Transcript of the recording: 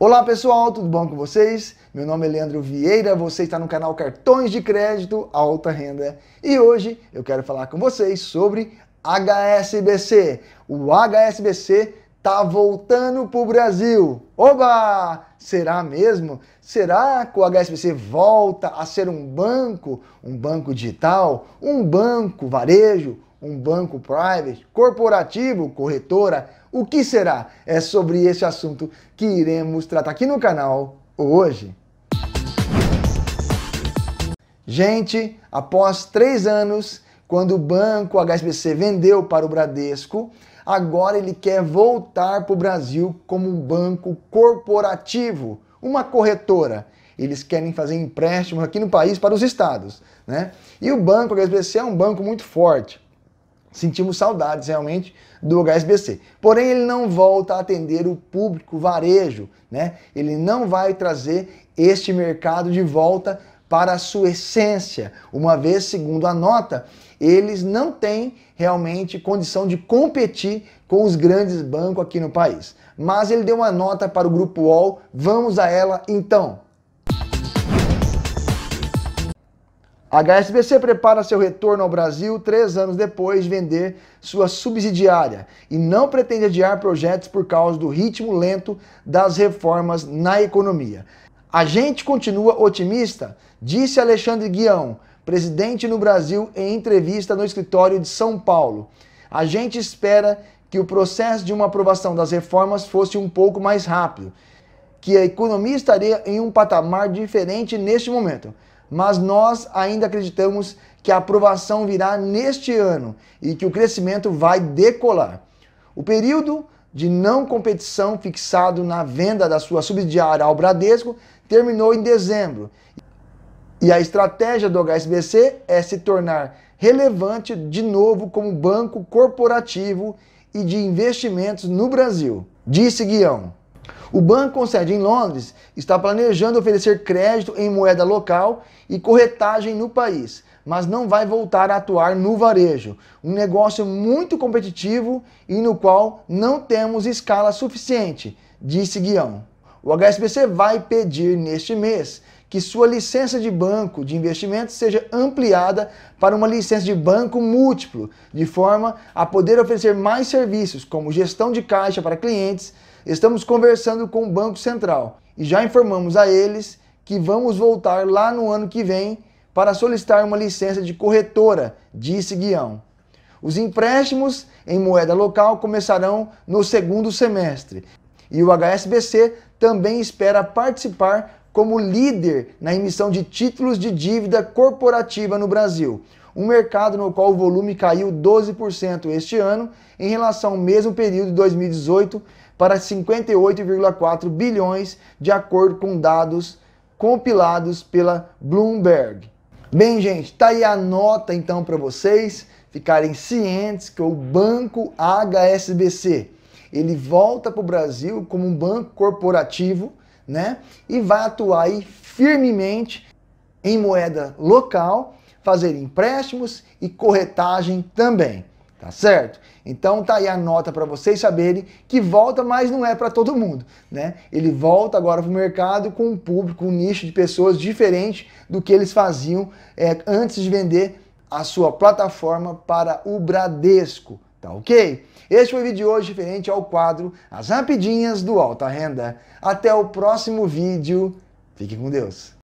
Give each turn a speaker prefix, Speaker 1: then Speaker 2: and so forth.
Speaker 1: Olá pessoal, tudo bom com vocês? Meu nome é Leandro Vieira, você está no canal Cartões de Crédito Alta Renda e hoje eu quero falar com vocês sobre HSBC. O HSBC tá voltando para o Brasil. Oba! Será mesmo? Será que o HSBC volta a ser um banco, um banco digital, um banco varejo, um banco private, corporativo, corretora? O que será? É sobre esse assunto que iremos tratar aqui no canal hoje. Gente, após três anos, quando o banco HSBC vendeu para o Bradesco, agora ele quer voltar para o Brasil como um banco corporativo, uma corretora. Eles querem fazer empréstimos aqui no país para os estados. Né? E o banco HSBC é um banco muito forte Sentimos saudades realmente do HSBC. Porém, ele não volta a atender o público varejo, né? Ele não vai trazer este mercado de volta para a sua essência, uma vez, segundo a nota, eles não têm realmente condição de competir com os grandes bancos aqui no país. Mas ele deu uma nota para o grupo UOL, vamos a ela então. A HSBC prepara seu retorno ao Brasil três anos depois de vender sua subsidiária e não pretende adiar projetos por causa do ritmo lento das reformas na economia. A gente continua otimista, disse Alexandre Guião, presidente no Brasil, em entrevista no escritório de São Paulo. A gente espera que o processo de uma aprovação das reformas fosse um pouco mais rápido, que a economia estaria em um patamar diferente neste momento mas nós ainda acreditamos que a aprovação virá neste ano e que o crescimento vai decolar. O período de não competição fixado na venda da sua subsidiária ao Bradesco terminou em dezembro. E a estratégia do HSBC é se tornar relevante de novo como banco corporativo e de investimentos no Brasil, disse Guião. O banco com sede em Londres está planejando oferecer crédito em moeda local e corretagem no país, mas não vai voltar a atuar no varejo, um negócio muito competitivo e no qual não temos escala suficiente, disse Guião. O HSBC vai pedir neste mês que sua licença de banco de investimentos seja ampliada para uma licença de banco múltiplo, de forma a poder oferecer mais serviços, como gestão de caixa para clientes. Estamos conversando com o Banco Central e já informamos a eles que vamos voltar lá no ano que vem para solicitar uma licença de corretora, disse Guião. Os empréstimos em moeda local começarão no segundo semestre e o HSBC também espera participar como líder na emissão de títulos de dívida corporativa no Brasil, um mercado no qual o volume caiu 12% este ano em relação ao mesmo período de 2018 para 58,4 bilhões, de acordo com dados compilados pela Bloomberg. Bem, gente, tá aí a nota então para vocês ficarem cientes que o banco HSBC ele volta para o Brasil como um banco corporativo, né? E vai atuar aí firmemente em moeda local, fazer empréstimos e corretagem também, tá certo? Então tá aí a nota para vocês saberem que volta, mas não é para todo mundo, né? Ele volta agora para o mercado com um público, um nicho de pessoas diferente do que eles faziam é, antes de vender a sua plataforma para o Bradesco. Tá ok? Este foi o vídeo de hoje referente ao quadro As Rapidinhas do Alta Renda. Até o próximo vídeo. Fique com Deus.